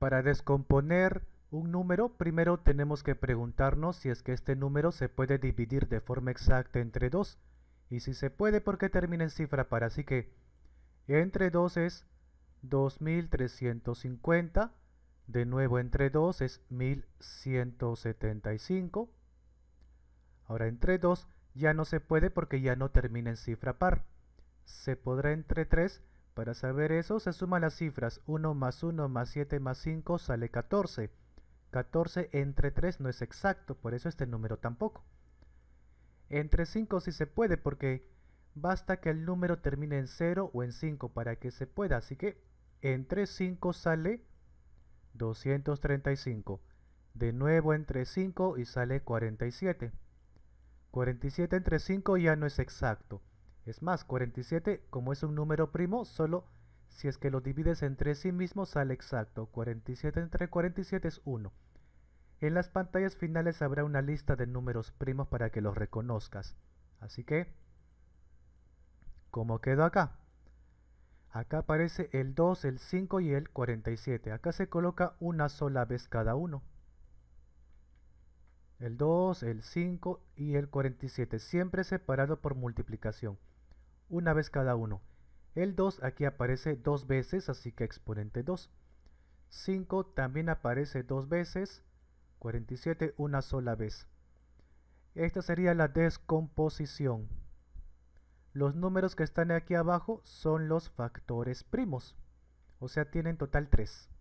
Para descomponer un número, primero tenemos que preguntarnos si es que este número se puede dividir de forma exacta entre 2. Y si se puede, ¿por qué termina en cifra par. Así que entre 2 es 2350. De nuevo entre 2 es 1175. Ahora entre 2 ya no se puede porque ya no termina en cifra par. Se podrá entre 3, para saber eso se suman las cifras 1 más 1 más 7 más 5 sale 14. 14 entre 3 no es exacto, por eso este número tampoco. Entre 5 sí se puede porque basta que el número termine en 0 o en 5 para que se pueda, así que entre 5 sale 235. De nuevo entre 5 y sale 47. 47 entre 5 ya no es exacto. Es más, 47, como es un número primo, solo si es que lo divides entre sí mismo sale exacto. 47 entre 47 es 1. En las pantallas finales habrá una lista de números primos para que los reconozcas. Así que, ¿cómo quedó acá? Acá aparece el 2, el 5 y el 47. Acá se coloca una sola vez cada uno. El 2, el 5 y el 47, siempre separado por multiplicación una vez cada uno. El 2 aquí aparece dos veces, así que exponente 2. 5 también aparece dos veces, 47 una sola vez. Esta sería la descomposición. Los números que están aquí abajo son los factores primos, o sea tienen total 3.